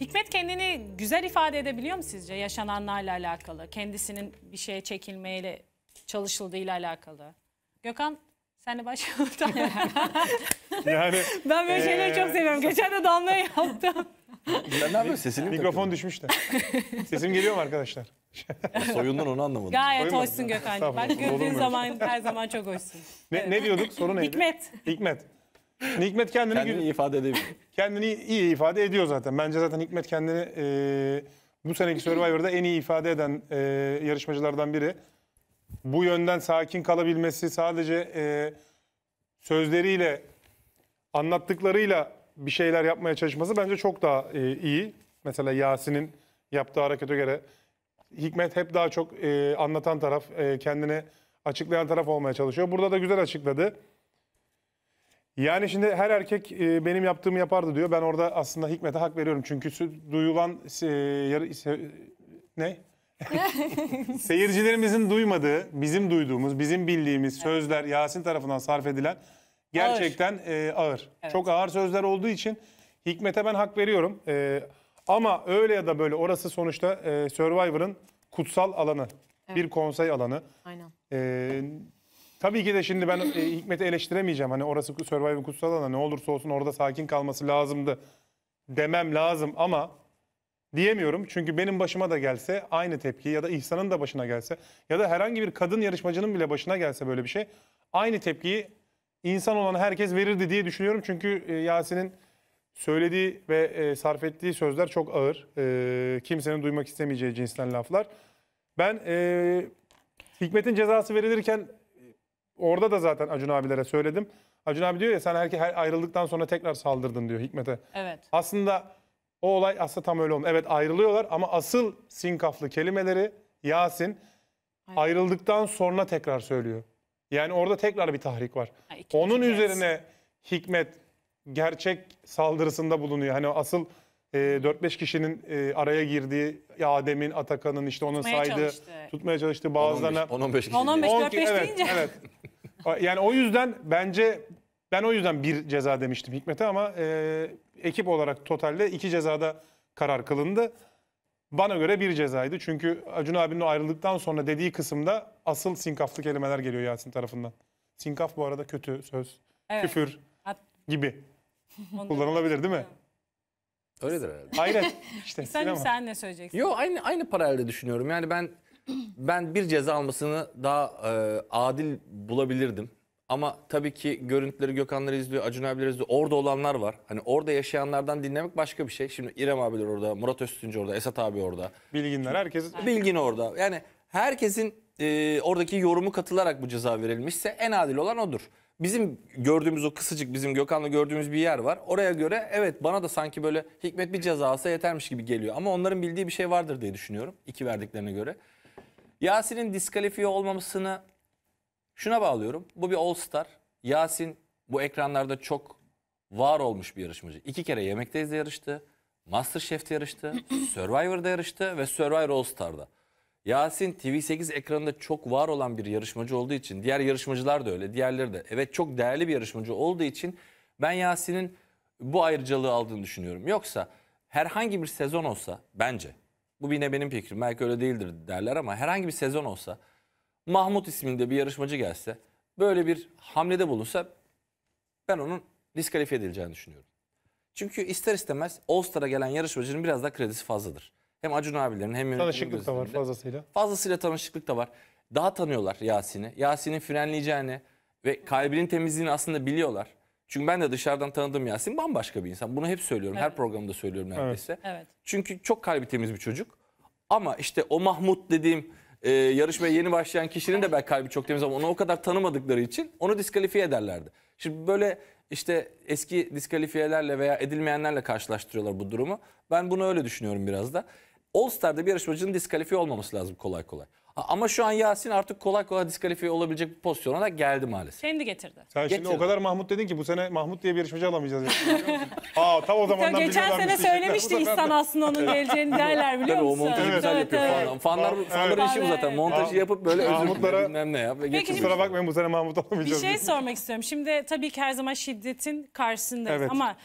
Hikmet kendini güzel ifade edebiliyor mu sizce yaşananlarla alakalı? Kendisinin bir şeye çekilmeyle çalışıldığıyla alakalı. Gökhan senle başlayalım. yani, ben böyle şeyleri çok seviyorum. Geçen de Damla'ya yaptım. Sen ne yapıyorsun? Sesini Mikrofon düşmüş de. Sesim geliyor mu arkadaşlar? Soyundan onu anlamadım. Gayet Soyun hoşsun Gökhan. Bak gördüğün zaman her zaman çok hoşsun. Ne, evet. ne diyorduk? Soru neydi? Hikmet. Hikmet. Hikmet kendini, Kendini ifade ediyor, kendini iyi ifade ediyor zaten. Bence zaten Hikmet kendini e, bu seneki Survivor'da en iyi ifade eden e, yarışmacılardan biri. Bu yönden sakin kalabilmesi sadece e, sözleriyle, anlattıklarıyla bir şeyler yapmaya çalışması bence çok daha e, iyi. Mesela Yasin'in yaptığı harekete göre Hikmet hep daha çok e, anlatan taraf, e, kendini açıklayan taraf olmaya çalışıyor. Burada da güzel açıkladı. Yani şimdi her erkek e, benim yaptığımı yapardı diyor. Ben orada aslında Hikmet'e hak veriyorum. Çünkü duyulan ne? Seyircilerimizin duymadığı, bizim duyduğumuz, bizim bildiğimiz sözler Yasin tarafından sarf edilen gerçekten e, ağır. Evet. Çok ağır sözler olduğu için Hikmet'e ben hak veriyorum. E, ama öyle ya da böyle orası sonuçta e, Survivor'ın kutsal alanı. Bir konsey alanı. Aynen. E, Tabii ki de şimdi ben e, Hikmet'i eleştiremeyeceğim. Hani orası Survivor kutsal alan ne olursa olsun orada sakin kalması lazımdı demem lazım ama diyemiyorum. Çünkü benim başıma da gelse aynı tepki ya da İhsan'ın da başına gelse ya da herhangi bir kadın yarışmacının bile başına gelse böyle bir şey aynı tepkiyi insan olan herkes verirdi diye düşünüyorum. Çünkü e, Yasin'in söylediği ve e, sarf ettiği sözler çok ağır. E, kimsenin duymak istemeyeceği cinsten laflar. Ben e, Hikmet'in cezası verilirken orada da zaten Acun abilere söyledim. Acun abi diyor ya sen herke ayrıldıktan sonra tekrar saldırdın diyor Hikmet'e. Evet. Aslında o olay aslında tam öyle olmuş. Evet ayrılıyorlar ama asıl sinkaflı kelimeleri Yasin Aynen. ayrıldıktan sonra tekrar söylüyor. Yani orada tekrar bir tahrik var. Ha, Onun üzerine Hikmet gerçek saldırısında bulunuyor. Hani asıl e, 4-5 kişinin e, araya girdiği Adem'in, Atakan'ın işte onun Tutmaya saydığı çalıştı. tutmaya çalıştığı bazılarına 10-15 kişi. 10-15 4-5 10 evet, deyince. evet. Yani o yüzden bence ben o yüzden bir ceza demiştim Hikmet'e ama e, ekip olarak totalde iki cezada karar kılındı. Bana göre bir cezaydı. Çünkü Acun abinin o ayrıldıktan sonra dediği kısımda asıl sinkaflı kelimeler geliyor Yasin tarafından. Sinkaf bu arada kötü söz, Evet. küfür Hat- gibi kullanılabilir değil mi? Öyledir herhalde. Hayret işte Sen, sen ne söyleyeceksin? Yo aynı aynı paralelde düşünüyorum. Yani ben ben bir ceza almasını daha e, adil bulabilirdim. Ama tabii ki görüntüleri Gökhanlar izliyor, Acun abiler izliyor. Orada olanlar var. Hani orada yaşayanlardan dinlemek başka bir şey. Şimdi İrem abiler orada, Murat Öztüncü orada, Esat abi orada. Bilginler herkes. Bilgin orada. Yani herkesin e, oradaki yorumu katılarak bu ceza verilmişse en adil olan odur. Bizim gördüğümüz o kısacık bizim Gökhan'la gördüğümüz bir yer var. Oraya göre evet bana da sanki böyle Hikmet bir ceza alsa yetermiş gibi geliyor. Ama onların bildiği bir şey vardır diye düşünüyorum. iki verdiklerine göre. Yasin'in diskalifiye olmamasını şuna bağlıyorum. Bu bir All Star. Yasin bu ekranlarda çok var olmuş bir yarışmacı. İki kere Yemekteyiz'de yarıştı. Masterchef'te yarıştı. Survivor'da yarıştı ve Survivor All Star'da. Yasin TV8 ekranında çok var olan bir yarışmacı olduğu için diğer yarışmacılar da öyle diğerleri de evet çok değerli bir yarışmacı olduğu için ben Yasin'in bu ayrıcalığı aldığını düşünüyorum. Yoksa herhangi bir sezon olsa bence bu yine benim fikrim belki öyle değildir derler ama herhangi bir sezon olsa Mahmut isminde bir yarışmacı gelse böyle bir hamlede bulunsa ben onun diskalifiye edileceğini düşünüyorum. Çünkü ister istemez All Star'a gelen yarışmacının biraz daha kredisi fazladır. Hem Acun abilerin hem Tanışıklık da var fazlasıyla. Fazlasıyla tanışıklık da var. Daha tanıyorlar Yasin'i. Yasin'in frenleyeceğini ve kalbinin temizliğini aslında biliyorlar. Çünkü ben de dışarıdan tanıdığım Yasin bambaşka bir insan. Bunu hep söylüyorum. Evet. Her programda söylüyorum neredeyse. Evet. evet. Çünkü çok kalbi temiz bir çocuk. Ama işte o Mahmut dediğim e, yarışmaya yeni başlayan kişinin de belki kalbi çok temiz ama onu o kadar tanımadıkları için onu diskalifiye ederlerdi. Şimdi böyle işte eski diskalifiyelerle veya edilmeyenlerle karşılaştırıyorlar bu durumu. Ben bunu öyle düşünüyorum biraz da. All Star'da bir yarışmacının diskalifiye olmaması lazım kolay kolay. Ama şu an Yasin artık kolay kolay diskalifiye olabilecek bir pozisyona da geldi maalesef. Kendi getirdi. Sen Getirdim. şimdi o kadar Mahmut dedin ki bu sene Mahmut diye bir yarışmacı alamayacağız. Aa tam o zamandan Geçen sene söylemişti İhsan aslında onun geleceğini derler biliyor Tabii o musun? montajı güzel Evet, yapıyor evet. falan. Fanlar, Evet. fanların işi zaten. Montajı yapıp böyle özür Mahmutlara- bilmem ne yap. Peki Kusura bakmayın bu sene Mahmut Bir şey sormak istiyorum. Şimdi tabii ki her zaman şiddetin karşısındayız Evet. ama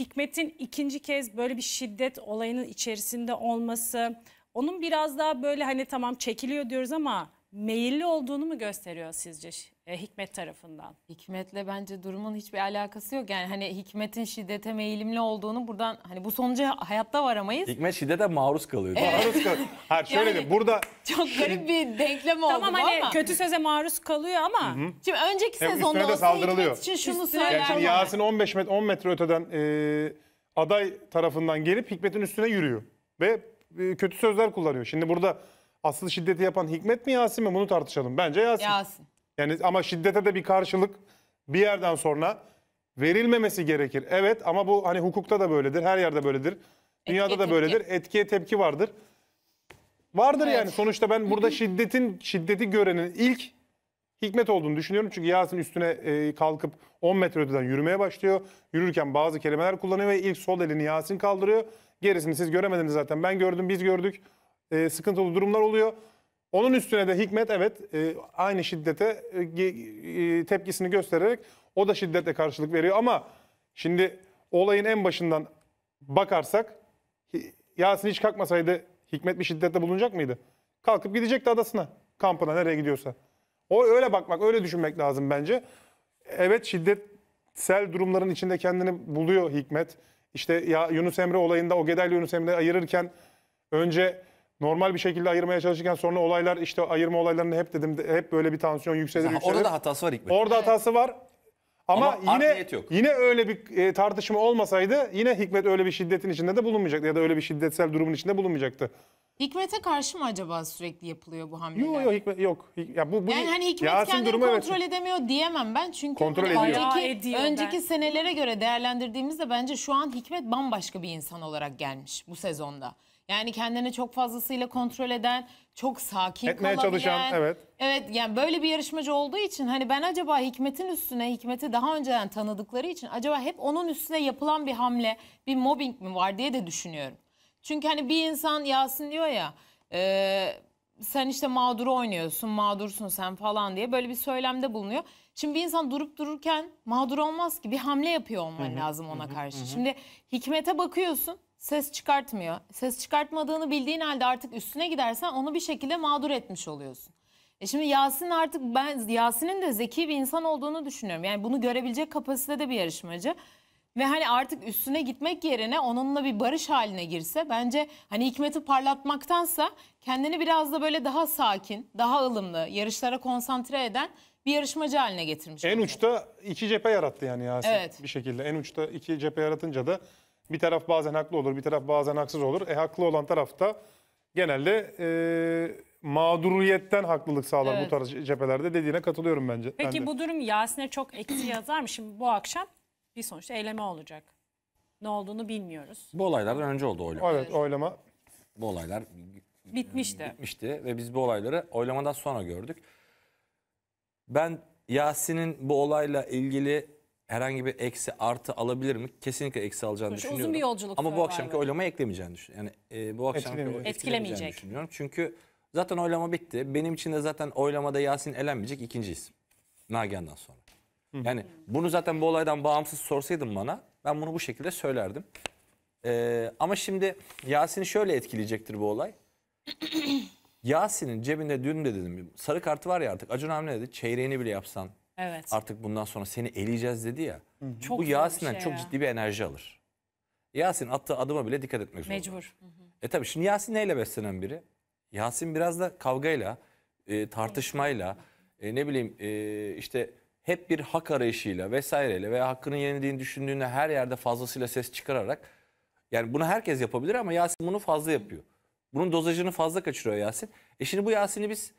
Hikmet'in ikinci kez böyle bir şiddet olayının içerisinde olması, onun biraz daha böyle hani tamam çekiliyor diyoruz ama meyilli olduğunu mu gösteriyor sizce e, Hikmet tarafından? Hikmetle bence durumun hiçbir alakası yok. Yani hani Hikmet'in şiddete meyilimli olduğunu buradan hani bu sonuca hayatta varamayız. Hikmet şiddete maruz kalıyor. Değil Maruz kal. Her şöyle Yani- de burada Çok garip bir denklem oldu tamam hani ama. kötü söze maruz kalıyor ama Şimdi önceki Hem üstüne sezonda de olsa saldırılıyor. Hikmet için şunu Üstüne yani şimdi Yasin 15 metre 10 metre öteden e, aday tarafından gelip Hikmet'in üstüne yürüyor ve e, kötü sözler kullanıyor. Şimdi burada asıl şiddeti yapan Hikmet mi Yasin mi bunu tartışalım. Bence Yasin. Yasin. Yani ama şiddete de bir karşılık bir yerden sonra verilmemesi gerekir. Evet ama bu hani hukukta da böyledir, her yerde böyledir. Dünyada Etkiye da böyledir. Tepki. Etkiye tepki vardır. Vardır evet. yani sonuçta ben burada şiddetin şiddeti görenin ilk hikmet olduğunu düşünüyorum. Çünkü Yasin üstüne e, kalkıp 10 metre öteden yürümeye başlıyor. Yürürken bazı kelimeler kullanıyor ve ilk sol elini Yasin kaldırıyor. Gerisini siz göremediniz zaten. Ben gördüm, biz gördük e, sıkıntılı durumlar oluyor. Onun üstüne de Hikmet evet e, aynı şiddete e, e, tepkisini göstererek o da şiddetle karşılık veriyor. Ama şimdi olayın en başından bakarsak Yasin hiç kalkmasaydı Hikmet bir şiddette bulunacak mıydı? Kalkıp gidecekti adasına, kampına nereye gidiyorsa. O öyle bakmak, öyle düşünmek lazım bence. Evet şiddetsel durumların içinde kendini buluyor Hikmet. İşte ya Yunus Emre olayında o Gedel Yunus Emre ayırırken önce normal bir şekilde ayırmaya çalışırken sonra olaylar işte ayırma olaylarını hep dedim hep böyle bir tansiyon yükselir yükselir. Orada hatası var Hikmet. Orada hatası var. Ama, Ama yine yok. yine öyle bir e, tartışma olmasaydı yine Hikmet öyle bir şiddetin içinde de bulunmayacaktı ya da öyle bir şiddetsel durumun içinde bulunmayacaktı. Hikmet'e karşı mı acaba sürekli yapılıyor bu hamleler? Yok yok Hikmet yok. Ya bu, bu Yani hani Hikmet Yasin kendini durumu evet. kontrol edemiyor diyemem ben. Çünkü Kontrol hani ediyor. önceki, ediyor önceki ben. senelere göre değerlendirdiğimizde bence şu an Hikmet bambaşka bir insan olarak gelmiş bu sezonda. Yani kendini çok fazlasıyla kontrol eden, çok sakin Etmeye kalabilen. çalışan evet. Evet yani böyle bir yarışmacı olduğu için hani ben acaba Hikmet'in üstüne Hikmet'i daha önceden tanıdıkları için acaba hep onun üstüne yapılan bir hamle, bir mobbing mi var diye de düşünüyorum. Çünkü hani bir insan Yasin diyor ya e, sen işte mağdur oynuyorsun, mağdursun sen falan diye böyle bir söylemde bulunuyor. Şimdi bir insan durup dururken mağdur olmaz ki bir hamle yapıyor olman lazım ona karşı. Şimdi Hikmet'e bakıyorsun ses çıkartmıyor. Ses çıkartmadığını bildiğin halde artık üstüne gidersen onu bir şekilde mağdur etmiş oluyorsun. E şimdi Yasin artık ben Yasin'in de zeki bir insan olduğunu düşünüyorum. Yani bunu görebilecek kapasitede bir yarışmacı. Ve hani artık üstüne gitmek yerine onunla bir barış haline girse bence hani Hikmet'i parlatmaktansa kendini biraz da böyle daha sakin, daha ılımlı, yarışlara konsantre eden bir yarışmacı haline getirmiş. En bence. uçta iki cephe yarattı yani Yasin evet. bir şekilde. En uçta iki cephe yaratınca da bir taraf bazen haklı olur, bir taraf bazen haksız olur. E haklı olan tarafta genelde e, mağduriyetten haklılık sağlar Evet. bu tarz cephelerde dediğine katılıyorum bence. Peki bu durum Yasin'e çok eksi yazar mı? Şimdi bu akşam bir sonuçta eyleme olacak. Ne olduğunu bilmiyoruz. Bu olaylardan önce oldu oylama. Evet oylama. Bu olaylar Bitmişti. bitmişti ve biz bu olayları oylamadan sonra gördük. Ben Yasin'in bu olayla ilgili herhangi bir eksi artı alabilir mi? Kesinlikle eksi alacağını Sonuçta düşünüyorum. uzun bir yolculuk. Ama bu akşamki ve- oylamaya eklemeyeceğini düşünüyorum. Yani e, bu akşamki Etkilemeyecek. oylamaya düşünüyorum. Çünkü zaten oylama bitti. Benim için de zaten oylamada Yasin elenmeyecek ikinci isim. Nagihan'dan sonra. Yani bunu zaten bu olaydan bağımsız sorsaydın bana ben bunu bu şekilde söylerdim. E, ama şimdi Yasin'i şöyle etkileyecektir bu olay. Yasin'in cebinde dün de dedim sarı kartı var ya artık Acun Hamle dedi çeyreğini bile yapsan Evet. Artık bundan sonra seni eleyeceğiz dedi ya. Hı -hı. Çok Bu Yasin'den şey çok ya. ciddi bir enerji alır. Yasin attığı adıma bile dikkat etmek zorunda. Mecbur. Hı hı. E tabii şimdi Yasin neyle beslenen biri? Yasin biraz da kavgayla, e, tartışmayla, e, ne bileyim e, işte hep bir hak arayışıyla vesaireyle veya hakkının yenildiğini düşündüğünde her yerde fazlasıyla ses çıkararak yani bunu herkes yapabilir ama Yasin bunu fazla yapıyor. Bunun dozajını fazla kaçırıyor Yasin. E şimdi bu Yasin'i biz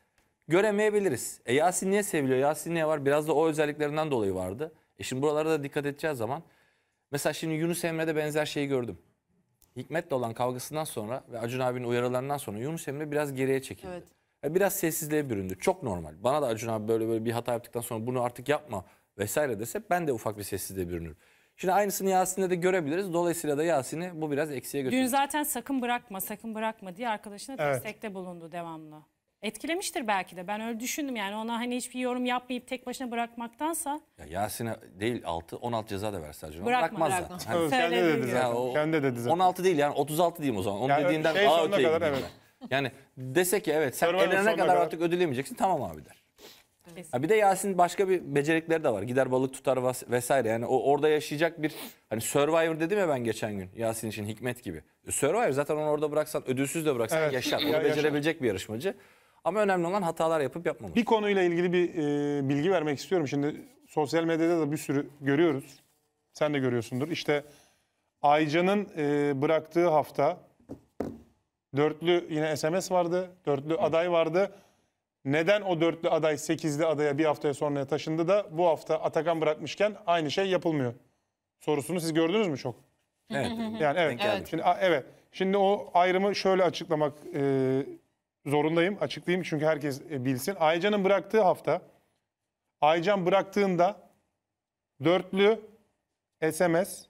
göremeyebiliriz. E Yasin niye seviliyor? Yasin niye var? Biraz da o özelliklerinden dolayı vardı. E şimdi buralara da dikkat edeceğiz zaman. Mesela şimdi Yunus Emre'de benzer şeyi gördüm. Hikmet'le olan kavgasından sonra ve Acun abinin uyarılarından sonra Yunus Emre biraz geriye çekildi. Evet. E biraz sessizliğe büründü. Çok normal. Bana da Acun abi böyle böyle bir hata yaptıktan sonra bunu artık yapma vesaire dese ben de ufak bir sessizliğe bürünürüm. Şimdi aynısını Yasin'de de görebiliriz. Dolayısıyla da Yasin'i bu biraz eksiye götürdü. Dün zaten sakın bırakma, sakın bırakma diye arkadaşına evet. destekte bulundu devamlı. Etkilemiştir belki de. Ben öyle düşündüm yani ona hani hiçbir yorum yapmayıp tek başına bırakmaktansa. Ya Yasin'e değil 6, 16 ceza da verse Acun. Bırakma, Bırakmaz bırakma. zaten. Hani evet, kendi dedi zaten. Yani o, kendi dedi zaten. 16 değil yani 36 diyeyim o zaman. Onun Yani dediğinden şey daha öteye kadar evet. Yani dese ki evet sen Survivor'ın elenene kadar kadar. artık ödülemeyeceksin tamam abi der. Ha bir de Yasin başka bir becerikleri de var. Gider balık tutar vesaire. Yani o orada yaşayacak bir hani Survivor dedim ya ben geçen gün Yasin için Hikmet gibi. Survivor zaten onu orada bıraksan ödülsüz de bıraksan Evet. yaşar. Onu Ya yaşar. becerebilecek bir yarışmacı. Ama önemli olan hatalar yapıp yapmamak. Bir konuyla ilgili bir e, bilgi vermek istiyorum. Şimdi sosyal medyada da bir sürü görüyoruz. Sen de görüyorsundur. İşte Aycan'ın e, bıraktığı hafta dörtlü yine SMS vardı. Dörtlü Hı. aday vardı. Neden o dörtlü aday sekizli adaya bir haftaya sonraya taşındı da bu hafta Atakan bırakmışken aynı şey yapılmıyor? Sorusunu siz gördünüz mü çok? Evet. yani evet. evet. Şimdi evet. Şimdi o ayrımı şöyle açıklamak e, zorundayım açıklayayım çünkü herkes e, bilsin. Aycan'ın bıraktığı hafta Aycan bıraktığında dörtlü SMS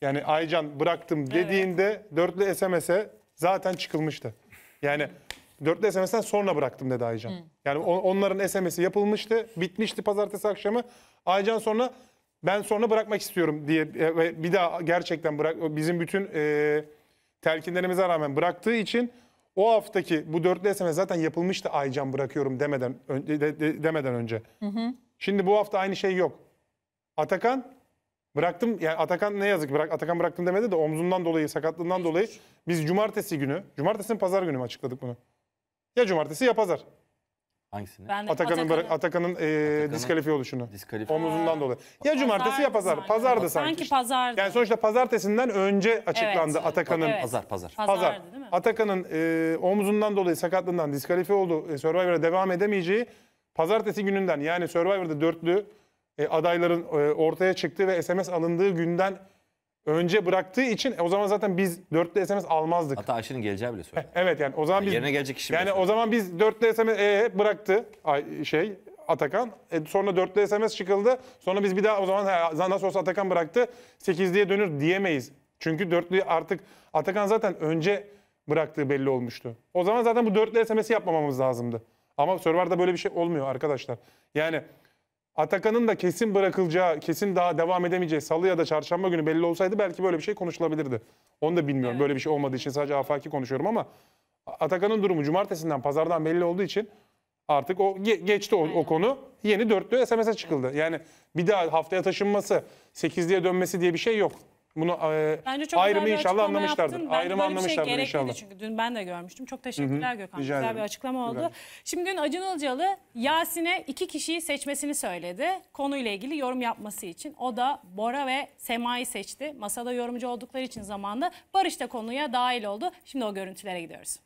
yani Aycan bıraktım dediğinde evet. dörtlü SMS'e zaten çıkılmıştı. Yani dörtlü SMS'ten sonra bıraktım dedi Aycan. Hı. Yani on, onların SMS'i yapılmıştı, bitmişti pazartesi akşamı. Aycan sonra ben sonra bırakmak istiyorum diye e, ve bir daha gerçekten bırak bizim bütün e, telkinlerimize rağmen bıraktığı için o haftaki bu dörtlü SMS zaten yapılmıştı Aycan bırakıyorum demeden ön, de, de, demeden önce. Hı hı. Şimdi bu hafta aynı şey yok. Atakan bıraktım yani Atakan ne yazık bırak Atakan bıraktım demedi de omzundan dolayı sakatlığından dolayı şey. biz cumartesi günü cumartesinin pazar günü mü açıkladık bunu? Ya cumartesi ya pazar. Hangisini? Ben de Atakan'ın Atakan'ın- bıra- Atakan'ın diskalifiye oluşunu. Diskalifiye. Omuzundan dolayı. Ya cumartesi ya pazar. Pazardı sanki. Sanki pazardı. Yani sonuçta pazartesinden önce açıklandı Evet. Atakan'ın Evet. Pazar pazar. Pazar. Atakan'ın e, omzundan dolayı sakatlığından diskalifiye oldu. e, Survivor'a devam edemeyeceği pazartesi gününden yani Survivor'da dörtlü e, adayların e, ortaya çıktığı ve SMS alındığı günden önce bıraktığı için e, o zaman zaten biz dörtlü SMS almazdık. Hatta Ayşe'nin geleceği bile söyledi. Evet yani o zaman Yani biz yerine gelecek kişi bile yani o zaman biz dörtlü SMS e, bıraktı ay, şey Atakan. E, sonra dörtlü SMS çıkıldı. Sonra biz bir daha o zaman he, nasıl olsa Atakan bıraktı. sekizliğe dönür diyemeyiz. Çünkü dörtlü artık Atakan zaten önce bıraktığı belli olmuştu. O zaman zaten bu dörtlü SMS'i yapmamamız lazımdı. Ama Survivor'da böyle bir şey olmuyor arkadaşlar. Yani Atakan'ın da kesin bırakılacağı, kesin daha devam edemeyeceği salı ya da çarşamba günü belli olsaydı belki böyle bir şey konuşulabilirdi. Onu da bilmiyorum. Evet. Böyle bir şey olmadığı için sadece afaki konuşuyorum ama Atakan'ın durumu cumartesinden, pazardan belli olduğu için artık o ge geçti o, o konu. Yeni dörtlü SMS'e çıkıldı. Yani bir daha haftaya taşınması, 8'liye dönmesi diye bir şey yok. Bunu e, Bence çok ayrımı inşallah açıklama anlamışlardır. yaptın. Ayrımı böyle şey inşallah. Çünkü dün ben de görmüştüm. Çok teşekkürler Gökhan. rica Güzel bir açıklama oldu. Güzel. Şimdi dün Acun Ilıcalı Yasin'e iki kişiyi seçmesini söyledi. Konuyla ilgili yorum yapması için. O da Bora ve Sema'yı seçti. Masada yorumcu oldukları için zamanda Barış da konuya dahil oldu. Şimdi o görüntülere gidiyoruz.